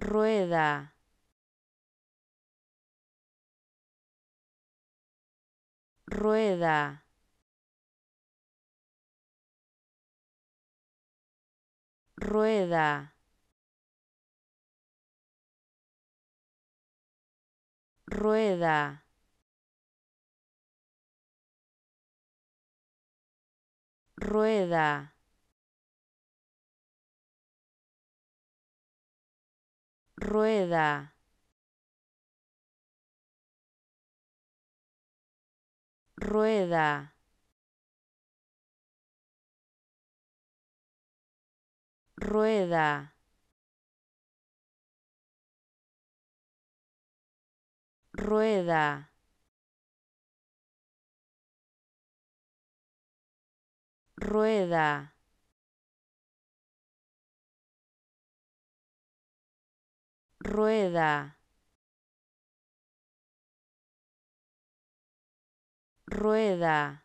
rueda rueda rueda rueda rueda rueda, rueda, rueda, rueda, rueda. rueda rueda